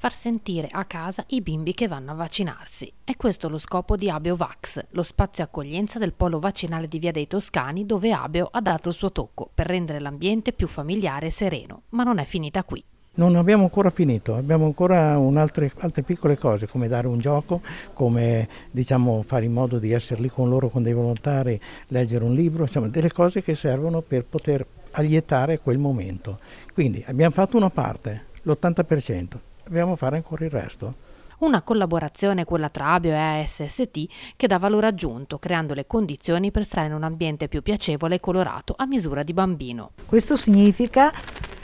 far sentire a casa i bimbi che vanno a vaccinarsi. È questo lo scopo di Abeo Vax, lo spazio accoglienza del polo vaccinale di Via dei Toscani dove Abeo ha dato il suo tocco per rendere l'ambiente più familiare e sereno, ma non è finita qui. Non abbiamo ancora finito, abbiamo ancora altre, altre, piccole cose come dare un gioco, come diciamo, fare in modo di essere lì con loro, con dei volontari, leggere un libro, insomma delle cose che servono per poter allietare quel momento. Quindi abbiamo fatto una parte, l'80%, dobbiamo fare ancora il resto. Una collaborazione, quella tra Abio e ASST, che dà valore aggiunto, creando le condizioni per stare in un ambiente più piacevole e colorato a misura di bambino. Questo significa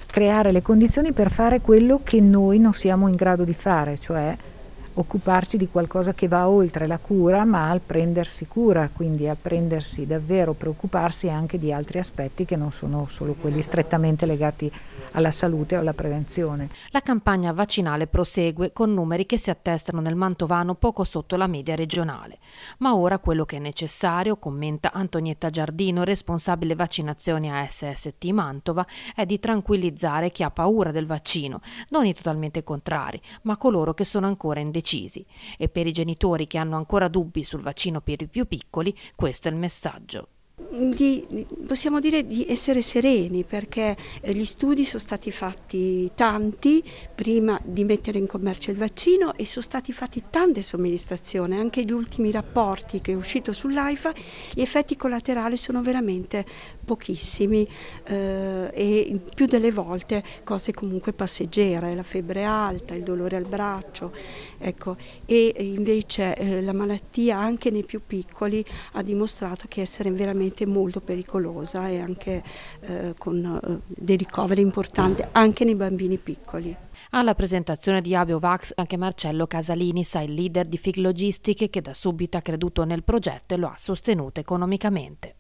creare le condizioni per fare quello che noi non siamo in grado di fare, cioè occuparsi di qualcosa che va oltre la cura, ma al prendersi cura, quindi a prendersi davvero, preoccuparsi anche di altri aspetti che non sono solo quelli strettamente legati alla salute o alla prevenzione. La campagna vaccinale prosegue con numeri che si attestano nel Mantovano poco sotto la media regionale. Ma ora quello che è necessario, commenta Antonietta Giardino, responsabile vaccinazioni a SST Mantova, è di tranquillizzare chi ha paura del vaccino, non i totalmente contrari, ma coloro che sono ancora indecisi decisi e per i genitori che hanno ancora dubbi sul vaccino per i più piccoli questo è il messaggio di, possiamo dire di essere sereni perché eh, gli studi sono stati fatti tanti prima di mettere in commercio il vaccino e sono stati fatti tante somministrazioni, anche gli ultimi rapporti che è uscito sull'AIFA, gli effetti collaterali sono veramente pochissimi eh, e più delle volte cose comunque passeggere, la febbre alta, il dolore al braccio, ecco. e eh, invece eh, la malattia anche nei più piccoli ha dimostrato che essere veramente molto pericolosa e anche eh, con eh, dei ricoveri importanti anche nei bambini piccoli. Alla presentazione di Abiovax anche Marcello Casalini, sa il leader di Fig Logistic che da subito ha creduto nel progetto e lo ha sostenuto economicamente.